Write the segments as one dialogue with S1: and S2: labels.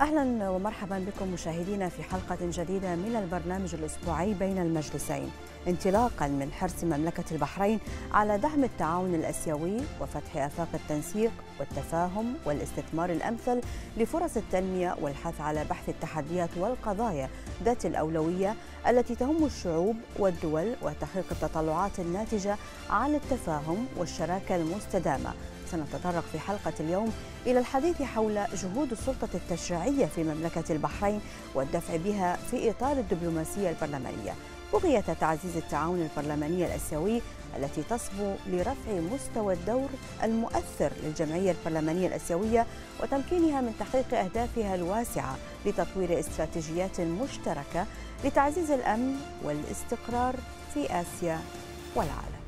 S1: أهلا ومرحبا بكم مشاهدينا في حلقة جديدة من البرنامج الأسبوعي بين المجلسين انطلاقا من حرص مملكة البحرين على دعم التعاون الأسيوي وفتح آفاق التنسيق والتفاهم والاستثمار الأمثل لفرص التنمية والحث على بحث التحديات والقضايا ذات الأولوية التي تهم الشعوب والدول وتحقيق التطلعات الناتجة عن التفاهم والشراكة المستدامة سنتطرق في حلقة اليوم إلى الحديث حول جهود السلطة التشريعية في مملكة البحرين والدفع بها في إطار الدبلوماسية البرلمانية بغية تعزيز التعاون البرلماني الآسيوي التي تصبو لرفع مستوى الدور المؤثر للجمعية البرلمانية الآسيوية وتمكينها من تحقيق أهدافها الواسعة لتطوير استراتيجيات مشتركة لتعزيز الأمن والاستقرار في آسيا والعالم.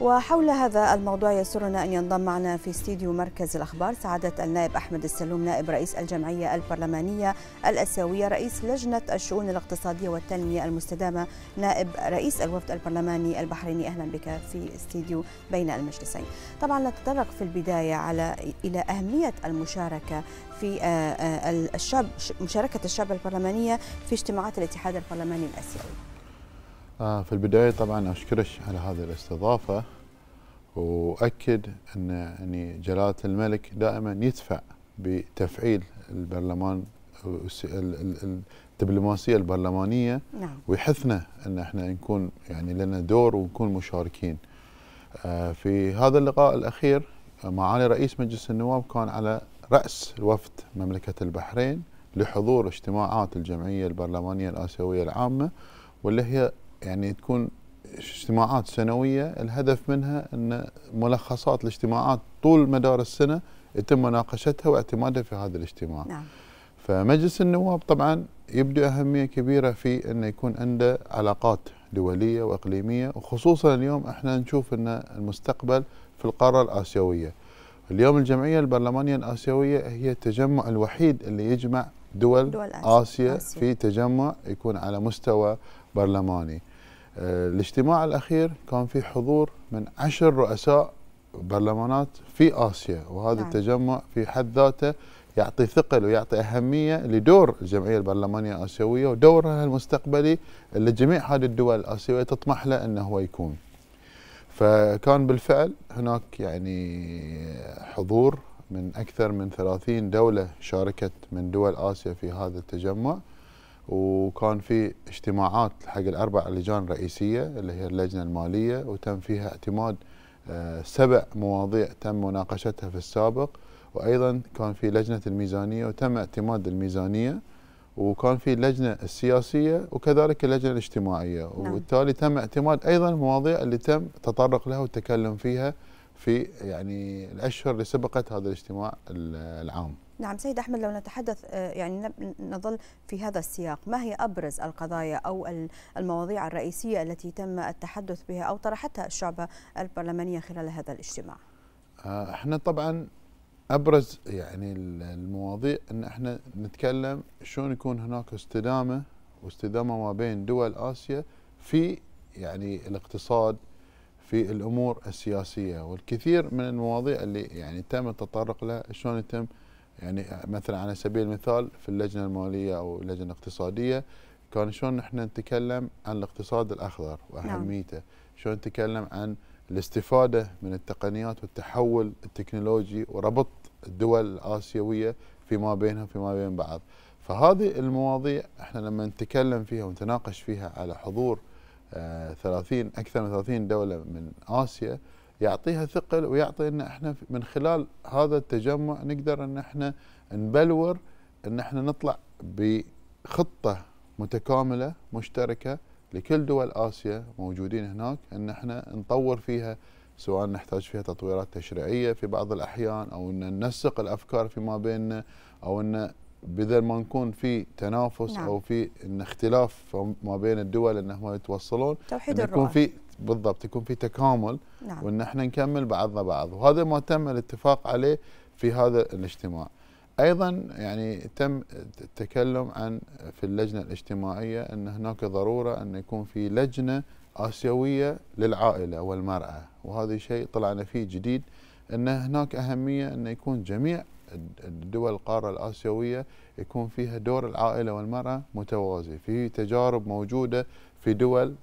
S1: وحول هذا الموضوع يسرنا أن ينضم معنا في استديو مركز الأخبار سعادة النائب أحمد السلوم نائب رئيس الجمعية البرلمانية الأسيوية رئيس لجنة الشؤون الاقتصادية والتنمية المستدامة نائب رئيس الوفد البرلماني البحريني أهلا بك في استديو بين المجلسين طبعا نتطرق في البداية على إلى أهمية المشاركة في آه، آه، الشاب مشاركة الشعب البرلمانية في اجتماعات الاتحاد البرلماني الأسيوي
S2: آه، في البداية طبعا أشكرك على هذه الاستضافة وأكد أن يعني جلالة الملك دائما يدفع بتفعيل البرلمان الدبلوماسية البرلمانية نعم. ويحثنا أن احنا نكون يعني لنا دور ونكون مشاركين آه، في هذا اللقاء الأخير معالي رئيس مجلس النواب كان على رأس وفد مملكة البحرين لحضور اجتماعات الجمعية البرلمانية الآسيوية العامة واللي هي يعني تكون اجتماعات سنوية الهدف منها أن ملخصات الاجتماعات طول مدار السنة يتم مناقشتها واعتمادها في هذا الاجتماع نعم. فمجلس النواب طبعا يبدو أهمية كبيرة في أن يكون عنده علاقات دولية وإقليمية وخصوصا اليوم احنا نشوف أن المستقبل في القارة الآسيوية اليوم الجمعية البرلمانية الآسيوية هي التجمع الوحيد اللي يجمع دول, دول آسيا, آسيا في تجمع يكون على مستوى برلماني آه، الاجتماع الأخير كان في حضور من عشر رؤساء برلمانات في آسيا وهذا نعم. التجمع في حد ذاته يعطي ثقل ويعطي أهمية لدور الجمعية البرلمانية الآسيوية ودورها المستقبلي اللي جميع هذه الدول الآسيوية تطمح له أنه هو يكون فكان بالفعل هناك يعني حضور من أكثر من 30 دولة شاركت من دول آسيا في هذا التجمع وكان في اجتماعات حق الاربع لجان رئيسيه اللي هي اللجنه الماليه وتم فيها اعتماد آه، سبع مواضيع تم مناقشتها في السابق وايضا كان في لجنه الميزانيه وتم اعتماد الميزانيه وكان في اللجنه السياسيه وكذلك اللجنه الاجتماعيه نعم. وبالتالي تم اعتماد ايضا المواضيع اللي تم تطرق لها والتكلم فيها في يعني الاشهر اللي سبقت هذا الاجتماع العام.
S1: نعم سيد أحمد لو نتحدث آه، يعني نظل في هذا السياق ما هي أبرز القضايا أو المواضيع الرئيسية التي تم التحدث بها أو طرحتها الشعبه البرلمانية خلال هذا
S2: الاجتماع آه، احنا طبعا أبرز يعني المواضيع أن احنا نتكلم شلون يكون هناك استدامة واستدامة ما بين دول آسيا في يعني الاقتصاد في الامور السياسيه والكثير من المواضيع اللي يعني تم التطرق لها شلون يتم يعني مثلا على سبيل المثال في اللجنه الماليه او اللجنه الاقتصاديه كان شلون نحن نتكلم عن الاقتصاد الاخضر واهميته، نعم. شلون نتكلم عن الاستفاده من التقنيات والتحول التكنولوجي وربط الدول الاسيويه فيما بينها فيما بين بعض. فهذه المواضيع احنا لما نتكلم فيها ونتناقش فيها على حضور 30 آه، اكثر من 30 دوله من اسيا يعطيها ثقل ويعطي ان احنا من خلال هذا التجمع نقدر ان احنا نبلور ان احنا نطلع بخطه متكامله مشتركه لكل دول اسيا موجودين هناك ان احنا نطور فيها سواء نحتاج فيها تطويرات تشريعيه في بعض الاحيان او ان ننسق الافكار فيما بيننا او ان بدل ما نكون في تنافس نعم. او في إن اختلاف ما بين الدول انهم يتوصلون توحيد إن يكون في بالضبط يكون في تكامل نعم. وان احنا نكمل بعضنا بعض وهذا ما تم الاتفاق عليه في هذا الاجتماع ايضا يعني تم التكلم عن في اللجنه الاجتماعيه ان هناك ضروره ان يكون في لجنه اسيويه للعائله والمراه وهذا شيء طلعنا فيه جديد ان هناك اهميه ان يكون جميع الدول القارة الآسيوية يكون فيها دور العائلة والمرأة متوازي في تجارب موجودة في دول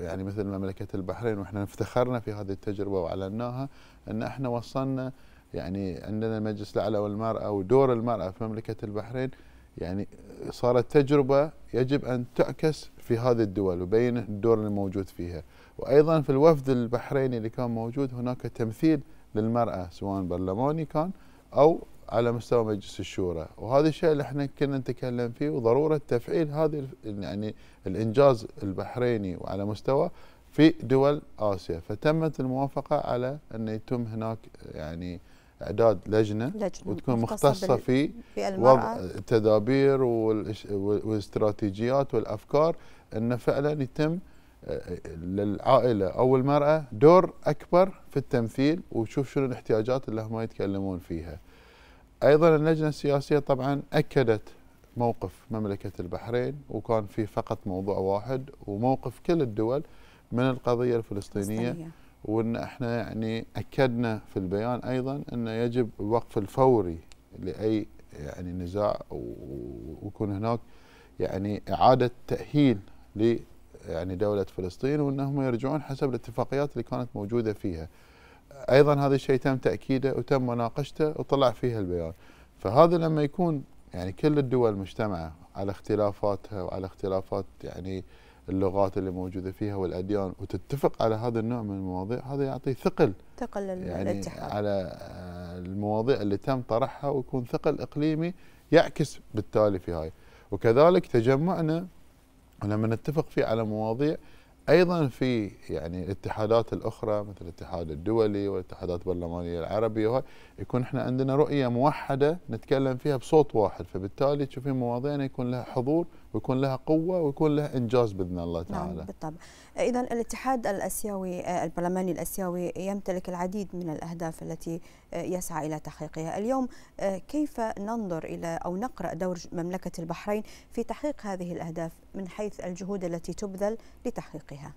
S2: يعني مثل مملكه البحرين واحنا افتخرنا في هذه التجربه واعلناها ان احنا وصلنا يعني عندنا المجلس الاعلى والمراه ودور المراه في مملكه البحرين يعني صارت تجربه يجب ان تعكس في هذه الدول وبين الدور الموجود فيها وايضا في الوفد البحريني اللي كان موجود هناك تمثيل للمراه سواء برلماني كان او على مستوى مجلس الشورى وهذا الشيء اللي احنا كنا نتكلم فيه وضروره تفعيل هذه يعني الانجاز البحريني وعلى مستوى في دول اسيا فتمت الموافقه على ان يتم هناك يعني اعداد لجنه, لجنة وتكون مختصه في وضع التدابير والاستراتيجيات والافكار ان فعلا يتم آه، للعائله او المراه دور اكبر في التمثيل وشوف شنو الاحتياجات اللي هم يتكلمون فيها. أيضا اللجنة السياسية طبعا أكدت موقف مملكة البحرين وكان في فقط موضوع واحد وموقف كل الدول من القضية الفلسطينية وان احنا يعني اكدنا في البيان ايضا انه يجب الوقف الفوري لاي يعني نزاع ويكون هناك يعني اعاده تاهيل ل يعني دوله فلسطين وانهم يرجعون حسب الاتفاقيات اللي كانت موجوده فيها. ايضا هذا الشيء تم تاكيده وتم مناقشته وطلع فيها البيان فهذا لما يكون يعني كل الدول مجتمعه على اختلافاتها وعلى اختلافات يعني اللغات اللي موجوده فيها والاديان وتتفق على هذا النوع من المواضيع هذا يعطي ثقل
S1: ثقل يعني
S2: على آه، المواضيع اللي تم طرحها ويكون ثقل اقليمي يعكس بالتالي في هاي وكذلك تجمعنا ولما نتفق فيه على مواضيع ايضا في يعني الاتحادات الاخرى مثل الاتحاد الدولي والاتحادات البرلمانيه العربيه يكون احنا عندنا رؤيه موحده نتكلم فيها بصوت واحد فبالتالي تشوفين مواضيعنا يكون لها حضور ويكون لها قوه ويكون لها انجاز باذن الله نعم، تعالى. نعم
S1: بالطبع. اذا الاتحاد الاسيوي آه، البرلماني الاسيوي يمتلك العديد من الاهداف التي آه، يسعى الى تحقيقها، اليوم آه، كيف ننظر الى او نقرا دور مملكه البحرين في تحقيق هذه الاهداف من حيث الجهود التي تبذل لتحقيقها؟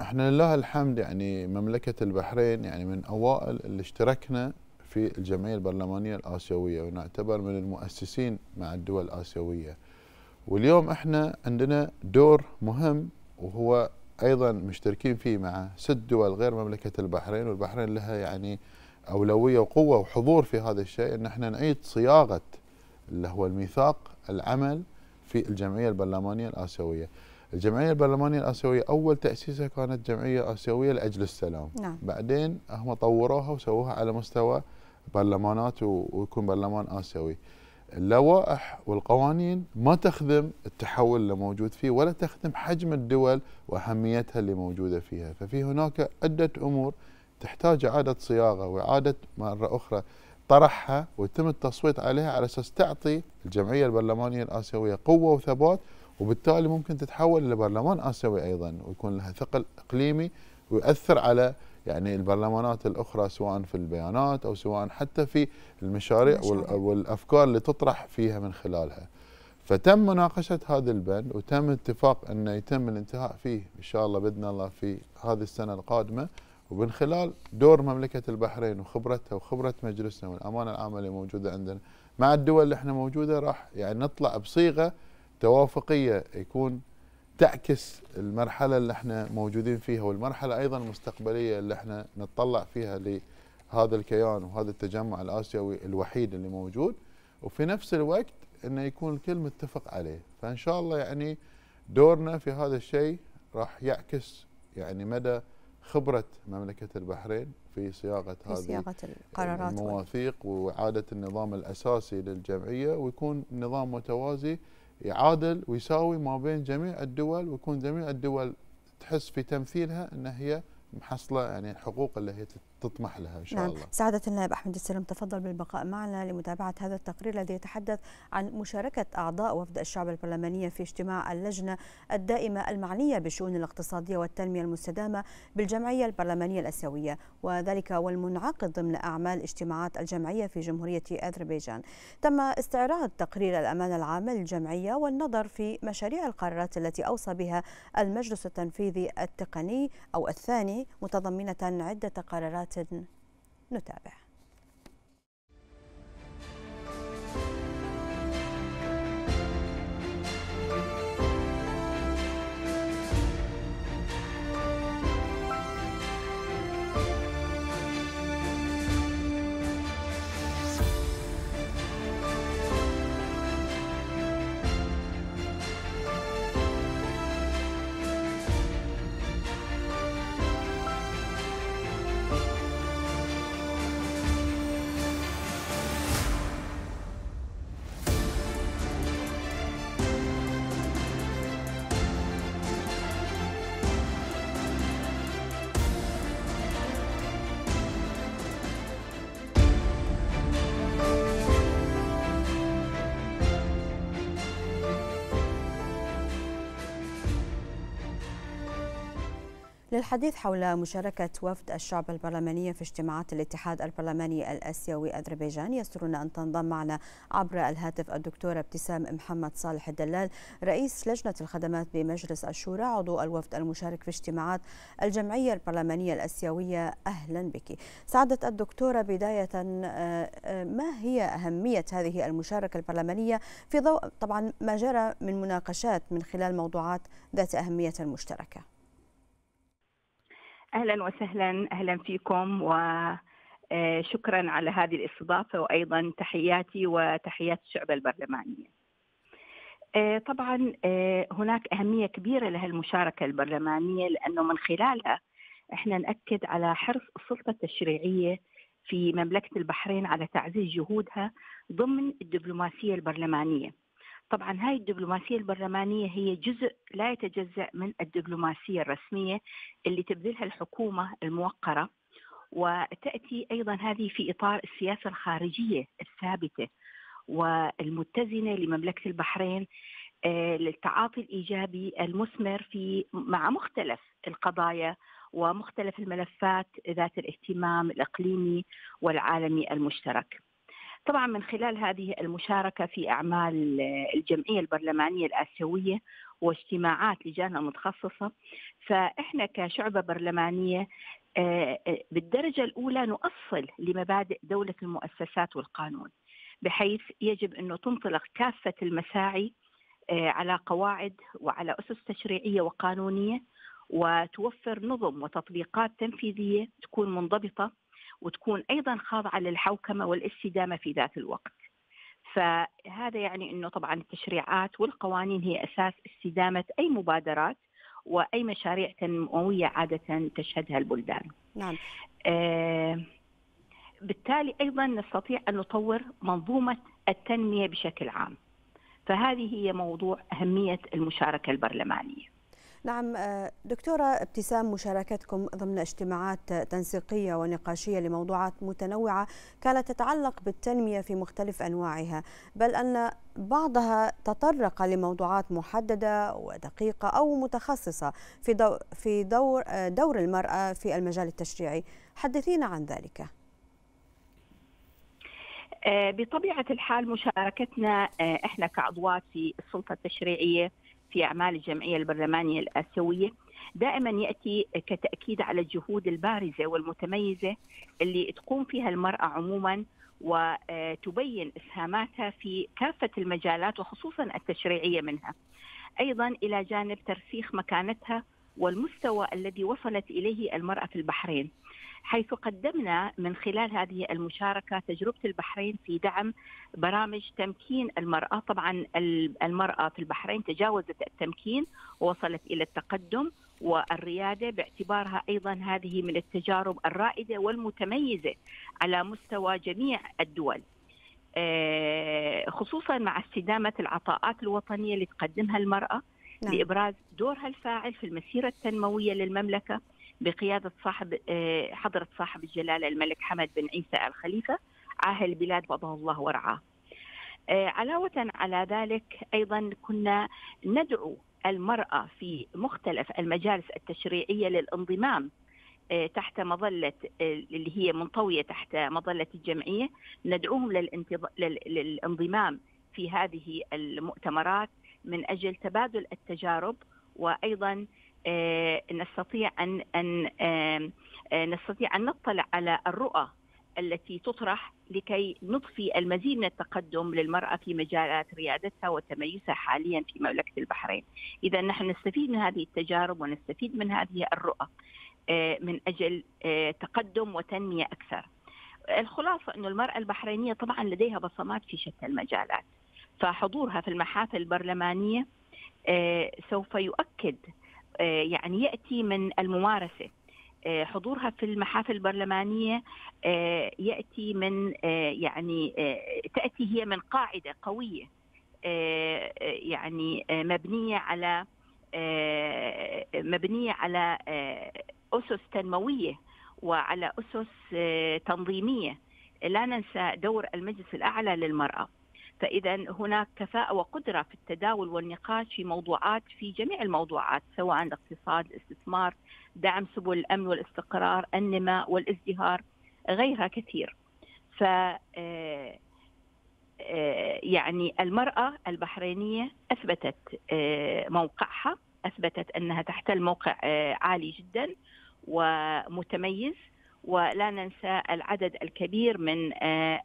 S2: احنا لله الحمد يعني مملكه البحرين يعني من اوائل اللي اشتركنا في الجمعيه البرلمانيه الاسيويه ونعتبر من المؤسسين مع الدول الاسيويه. واليوم احنا عندنا دور مهم وهو ايضا مشتركين فيه مع ست دول غير مملكه البحرين والبحرين لها يعني اولويه وقوه وحضور في هذا الشيء ان احنا نعيد صياغه اللي هو الميثاق العمل في الجمعيه البرلمانيه الاسيويه. الجمعيه البرلمانيه الاسيويه اول تاسيسها كانت جمعيه اسيويه لاجل السلام. نعم. بعدين هم طوروها وسووها على مستوى برلمانات ويكون برلمان اسيوي. اللوائح والقوانين ما تخدم التحول اللي موجود فيه ولا تخدم حجم الدول واهميتها اللي موجوده فيها، ففي هناك عده امور تحتاج اعاده صياغه واعاده مره اخرى طرحها ويتم التصويت عليها على اساس تعطي الجمعيه البرلمانيه الاسيويه قوه وثبات وبالتالي ممكن تتحول الى برلمان اسيوي ايضا ويكون لها ثقل اقليمي ويؤثر على يعني البرلمانات الأخرى سواء في البيانات أو سواء حتى في المشاريع, المشاريع. والأفكار اللي تطرح فيها من خلالها فتم مناقشة هذا البند وتم اتفاق أنه يتم الانتهاء فيه إن شاء الله بإذن الله في هذه السنة القادمة ومن خلال دور مملكة البحرين وخبرتها وخبرة مجلسنا والأمانة العامة اللي موجودة عندنا مع الدول اللي احنا موجودة راح يعني نطلع بصيغة توافقية يكون تعكس المرحله اللي احنا موجودين فيها والمرحله ايضا المستقبليه اللي احنا نتطلع فيها لهذا الكيان وهذا التجمع الاسيوي الوحيد اللي موجود وفي نفس الوقت انه يكون الكل متفق عليه فان شاء الله يعني دورنا في هذا الشيء راح يعكس يعني مدى خبرة مملكة البحرين في صياغة في هذه صياغة القرارات المواثيق وإعادة النظام الأساسي للجمعية ويكون نظام متوازي يعادل ويساوي ما بين جميع الدول ويكون جميع الدول تحس في تمثيلها ان هي محصله يعني الحقوق اللي هي تطمح لها إن شاء نعم. الله
S1: سعادة النائب أحمد السلام تفضل بالبقاء معنا لمتابعة هذا التقرير الذي يتحدث عن مشاركة أعضاء وفد الشعب البرلمانية في اجتماع اللجنة الدائمة المعنية بالشؤون الاقتصادية والتنمية المستدامة بالجمعية البرلمانية الأسيوية وذلك والمنعقد ضمن أعمال اجتماعات الجمعية في جمهورية أذربيجان تم استعراض تقرير الأمانة العامة للجمعية والنظر في مشاريع القرارات التي أوصى بها المجلس التنفيذي التقني أو الثاني متضمنة عدة قرارات نتابع للحديث حول مشاركة وفد الشعب البرلماني في اجتماعات الاتحاد البرلماني الآسيوي أذربيجان يسرنا أن تنضم معنا عبر الهاتف الدكتورة ابتسام محمد صالح الدلال رئيس لجنة الخدمات بمجلس الشورى عضو الوفد المشارك في اجتماعات الجمعية البرلمانية الآسيوية أهلا بك سعادة الدكتورة بداية آه، آه، ما هي أهمية هذه المشاركة البرلمانية في ضوء طبعا ما جرى من مناقشات من خلال موضوعات ذات أهمية مشتركة
S3: اهلا وسهلا اهلا فيكم وشكرا آه، على هذه الاستضافه وايضا تحياتي وتحيات الشعب البرلماني. آه، طبعا آه، هناك اهميه كبيره لهالمشاركه البرلمانيه لانه من خلالها احنا ناكد على حرص السلطه التشريعيه في مملكه البحرين على تعزيز جهودها ضمن الدبلوماسيه البرلمانيه. طبعا هاي الدبلوماسية البرلمانية هي جزء لا يتجزأ من الدبلوماسية الرسمية اللي تبذلها الحكومة الموقرة وتأتي أيضا هذه في إطار السياسة الخارجية الثابتة والمتزنة لمملكة البحرين آه، للتعاطي الإيجابي المثمر في مع مختلف القضايا ومختلف الملفات ذات الاهتمام الإقليمي والعالمي المشترك طبعا من خلال هذه المشاركة في أعمال الجمعية البرلمانية الآسيوية واجتماعات لجانة متخصصة فإحنا كشعبة برلمانية آه، آه، بالدرجة الأولى نؤصل لمبادئ دولة المؤسسات والقانون بحيث يجب أنه تنطلق كافة المساعي آه، على قواعد وعلى أسس تشريعية وقانونية وتوفر نظم وتطبيقات تنفيذية تكون منضبطة وتكون أيضا خاضعة للحوكمة والاستدامة في ذات الوقت فهذا يعني أنه طبعا التشريعات والقوانين هي أساس استدامة أي مبادرات وأي مشاريع تنموية عادة تشهدها البلدان نعم. آه بالتالي أيضا نستطيع أن نطور منظومة التنمية بشكل عام فهذه هي موضوع أهمية المشاركة البرلمانية
S1: نعم آه، دكتورة ابتسام مشاركتكم ضمن اجتماعات تنسيقية ونقاشية لموضوعات متنوعة كانت تتعلق بالتنمية في مختلف أنواعها بل أن بعضها تطرق لموضوعات محددة ودقيقة أو متخصصة في دور, في دور, آه، دور المرأة في المجال التشريعي حدثينا عن ذلك
S3: آه، بطبيعة الحال مشاركتنا احنا كعضوات في السلطة التشريعية في أعمال الجمعية البرلمانية الآسيوية دائما ياتي كتاكيد على الجهود البارزه والمتميزه اللي تقوم فيها المراه عموما وتبين اسهاماتها في كافه المجالات وخصوصا التشريعيه منها. ايضا الى جانب ترسيخ مكانتها والمستوى الذي وصلت اليه المراه في البحرين. حيث قدمنا من خلال هذه المشاركه تجربه البحرين في دعم برامج تمكين المراه، طبعا المراه في البحرين تجاوزت التمكين ووصلت الى التقدم والرياده باعتبارها ايضا هذه من التجارب الرائده والمتميزه على مستوى جميع الدول. آه، خصوصا مع استدامه العطاءات الوطنيه اللي تقدمها المراه نعم. لابراز دورها الفاعل في المسيره التنمويه للمملكه بقيادة صاحب آه، حضرة صاحب الجلالة الملك حمد بن عيسى الخليفة عاهل البلاد فضاه الله ورعاه آه، علاوة على ذلك أيضا كنا ندعو المرأة في مختلف المجالس التشريعية للانضمام آه، تحت مظلة اللي هي منطوية تحت مظلة الجمعية ندعوهم للانضمام في هذه المؤتمرات من أجل تبادل التجارب وأيضا آه، نستطيع ان ان آه، نستطيع ان نطلع على الرؤى التي تطرح لكي نضفي المزيد من التقدم للمرأة في مجالات ريادتها وتميزها حاليا في مملكة البحرين إذا نحن نستفيد من هذه التجارب ونستفيد من هذه الرؤى آه، من أجل تقدم وتنمية أكثر الخلاصة انه المرأة البحرينية طبعا لديها بصمات في شتى المجالات فحضورها في المحافل البرلمانية سوف يؤكد آه، يعني ياتي من الممارسه آه، حضورها في المحافل البرلمانيه آه، ياتي من يعني تاتي هي من قاعده قويه يعني مبنيه على مبنيه على اسس تنمويه وعلى اسس تنظيميه لا ننسى دور المجلس الاعلى للمراه فإذا هناك كفاءة وقدرة في التداول والنقاش في موضوعات في جميع الموضوعات سواء الاقتصاد، الاستثمار، دعم سبل الأمن والاستقرار، النماء والازدهار، غيرها كثير. ف آه، آه، يعني المرأة البحرينية أثبتت آه، موقعها أثبتت أنها تحتل موقع عالي جدا ومتميز ولا ننسى العدد الكبير من آه،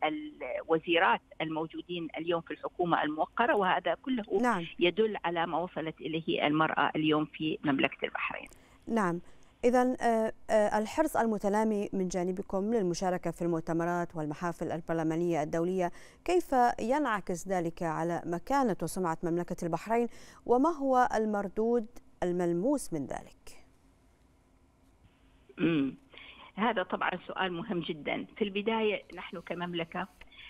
S3: الوزيرات الموجودين اليوم في الحكومة الموقرة وهذا كله نعم. يدل على ما وصلت إليه المرأة اليوم في مملكة البحرين
S1: نعم إذا آه، آه، الحرص المتلامي من جانبكم للمشاركة في المؤتمرات والمحافل البرلمانية الدولية كيف ينعكس ذلك على مكانة وسمعة مملكة البحرين وما هو المردود الملموس من ذلك؟
S3: هذا طبعا سؤال مهم جدا في البداية نحن كمملكة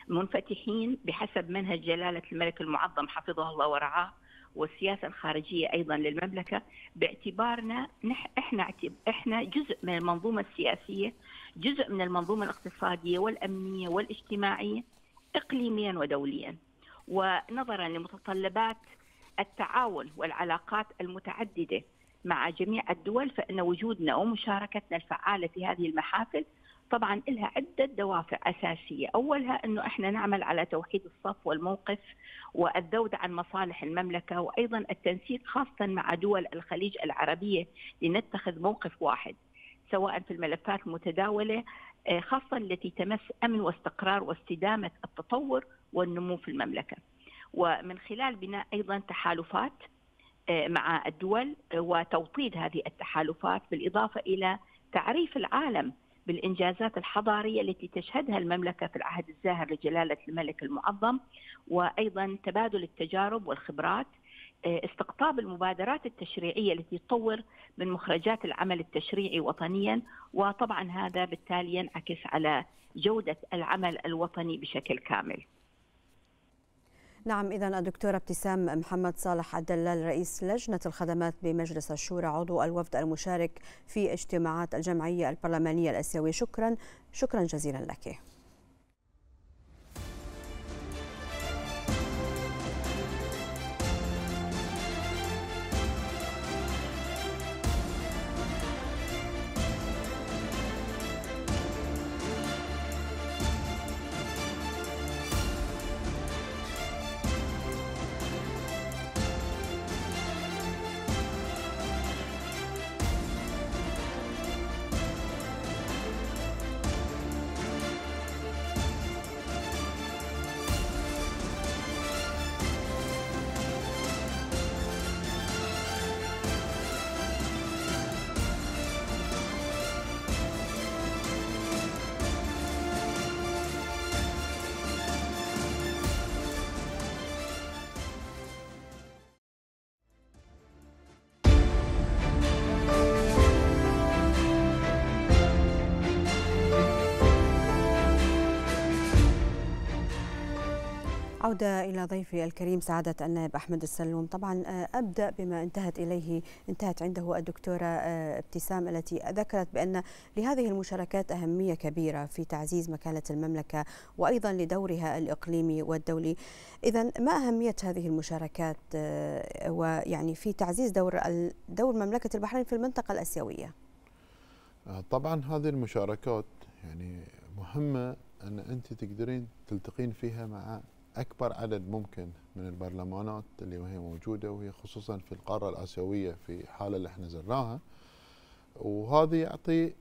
S3: منفتحين بحسب منهج جلالة الملك المعظم حفظه الله ورعاه والسياسة الخارجية أيضا للمملكة باعتبارنا نح إحنا, إحنا جزء من المنظومة السياسية جزء من المنظومة الاقتصادية والأمنية والاجتماعية إقليميا ودوليا ونظرا لمتطلبات التعاون والعلاقات المتعددة مع جميع الدول فإن وجودنا ومشاركتنا الفعالة في هذه المحافل طبعا لها عدة دوافع أساسية أولها أنه إحنا نعمل على توحيد الصف والموقف والذود عن مصالح المملكة وأيضا التنسيق خاصة مع دول الخليج العربية لنتخذ موقف واحد سواء في الملفات المتداولة آه، خاصة التي تمس أمن واستقرار واستدامة التطور والنمو في المملكة ومن خلال بناء أيضا تحالفات آه، مع الدول آه، وتوطيد هذه التحالفات بالاضافه الى تعريف العالم بالانجازات الحضاريه التي تشهدها المملكه في العهد الزاهر لجلاله الملك المعظم وايضا تبادل التجارب والخبرات آه، استقطاب المبادرات التشريعيه التي تطور من مخرجات العمل التشريعي وطنيا وطبعا هذا بالتالي ينعكس على جوده العمل الوطني بشكل كامل. نعم
S1: إذا الدكتورة ابتسام محمد صالح الدلال رئيس لجنة الخدمات بمجلس الشورى عضو الوفد المشارك في اجتماعات الجمعية البرلمانية الآسيوية شكرا شكرا جزيلا لك عودة إلى ضيفي الكريم سعادة النائب أحمد السلوم طبعا آه، أبدأ بما انتهت إليه انتهت عنده الدكتورة آه، ابتسام التي ذكرت بأن لهذه المشاركات أهمية كبيرة في تعزيز مكانة المملكة وأيضا لدورها الإقليمي والدولي إذا ما أهمية هذه المشاركات آه، ويعني في تعزيز دور دور مملكة البحرين في المنطقة الأسيوية
S2: طبعا هذه المشاركات يعني مهمة أن أنت تقدرين تلتقين فيها مع أكبر عدد ممكن من البرلمانات اللي وهي موجودة وهي خصوصا في القارة الآسيوية في الحالة اللي احنا زرناها وهذا يعطي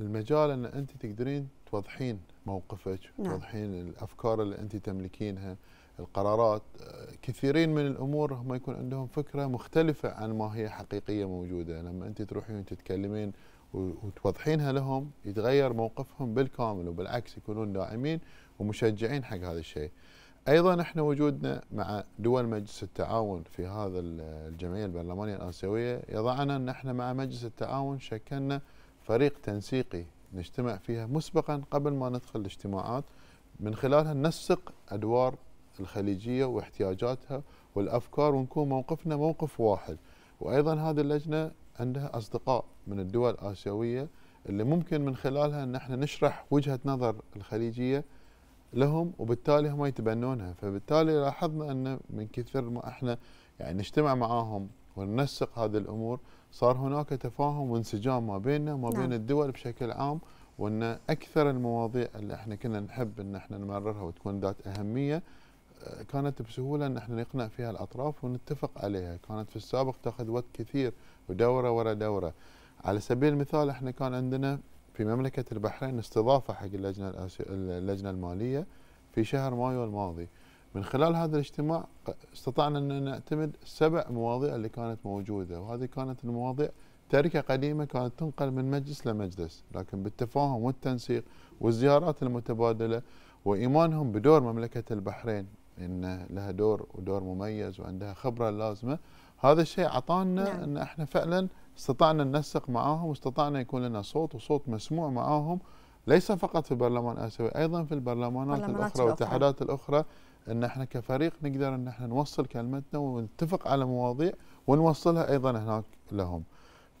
S2: المجال أن أنت تقدرين توضحين موقفك نعم. توضحين الأفكار اللي أنت تملكينها القرارات كثيرين من الامور هم يكون عندهم فكره مختلفه عن ما هي حقيقيه موجوده لما انت تروحين وتتكلمين وتوضحينها لهم يتغير موقفهم بالكامل وبالعكس يكونون داعمين ومشجعين حق هذا الشيء ايضا احنا وجودنا مع دول مجلس التعاون في هذا الجمعيه البرلمانيه الاسيويه يضعنا ان احنا مع مجلس التعاون شكلنا فريق تنسيقي نجتمع فيها مسبقا قبل ما ندخل الاجتماعات من خلالها ننسق ادوار الخليجيه واحتياجاتها والافكار ونكون موقفنا موقف واحد وايضا هذه اللجنه عندها اصدقاء من الدول الاسيويه اللي ممكن من خلالها ان احنا نشرح وجهه نظر الخليجيه لهم وبالتالي هم يتبنونها فبالتالي لاحظنا أن من كثر ما إحنا يعني نجتمع معاهم وننسق هذه الأمور صار هناك تفاهم وانسجام ما بيننا وما بين نعم. الدول بشكل عام وأن أكثر المواضيع اللي إحنا كنا نحب أن إحنا نمررها وتكون ذات أهمية آه، كانت بسهوله ان احنا نقنع فيها الاطراف ونتفق عليها، كانت في السابق تاخذ وقت كثير ودوره ورا دوره. على سبيل المثال احنا كان عندنا في مملكة البحرين استضافة حق اللجنة, اللجنة المالية في شهر مايو الماضي من خلال هذا الاجتماع استطعنا أن نعتمد سبع مواضيع اللي كانت موجودة وهذه كانت المواضيع تركة قديمة كانت تنقل من مجلس لمجلس لكن بالتفاهم والتنسيق والزيارات المتبادلة وإيمانهم بدور مملكة البحرين إن لها دور ودور مميز وعندها خبرة لازمة هذا الشيء عطانا نعم. أن احنا فعلا استطعنا ننسق معاهم واستطعنا يكون لنا صوت وصوت مسموع معاهم ليس فقط في البرلمان الاسيوي أيضا في البرلمانات الأخرى والاتحادات الأخرى أن احنا كفريق نقدر أن احنا نوصل كلمتنا ونتفق على مواضيع ونوصلها أيضا هناك لهم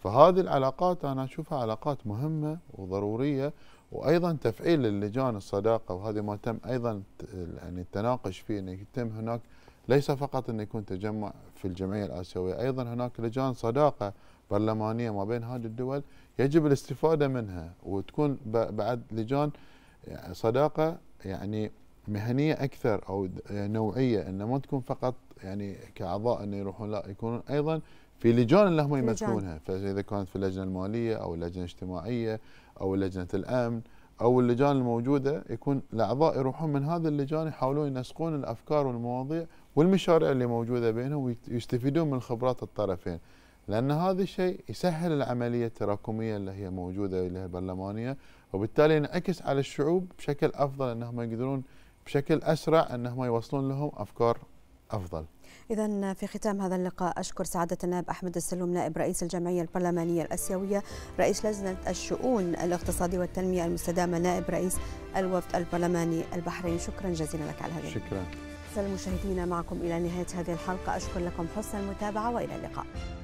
S2: فهذه العلاقات أنا أشوفها علاقات مهمة وضرورية وأيضا تفعيل اللجان الصداقة وهذا ما تم أيضا يعني التناقش فيه انه يتم هناك ليس فقط انه يكون تجمع في الجمعية الآسيوية أيضا هناك لجان صداقة برلمانيه ما بين هذه الدول يجب الاستفاده منها وتكون بعد لجان صداقه يعني مهنيه اكثر او نوعيه ان ما تكون فقط يعني كاعضاء انه يروحون لا يكونون ايضا في لجان اللي هم يمثلونها فاذا كانت في اللجنه الماليه او اللجنه الاجتماعيه او لجنه الامن او اللجان الموجوده يكون الاعضاء يروحون من هذه اللجان يحاولون ينسقون الافكار والمواضيع والمشاريع اللي موجوده بينهم ويستفيدون من خبرات الطرفين. لأن هذا الشيء يسهل العملية التراكمية اللي هي موجودة اللي هي البرلمانية وبالتالي ينعكس على الشعوب بشكل أفضل أنهم يقدرون بشكل أسرع أنهم يوصلون لهم أفكار أفضل
S1: إذا في ختام هذا اللقاء أشكر سعادة النائب أحمد السلوم نائب رئيس الجمعية البرلمانية الأسيوية رئيس لجنة الشؤون الاقتصادية والتنمية المستدامة نائب رئيس الوفد البرلماني البحرين شكرا جزيلا لك على هذه شكرا المشاهدين معكم إلى نهاية هذه الحلقة أشكر لكم حسن المتابعة وإلى اللقاء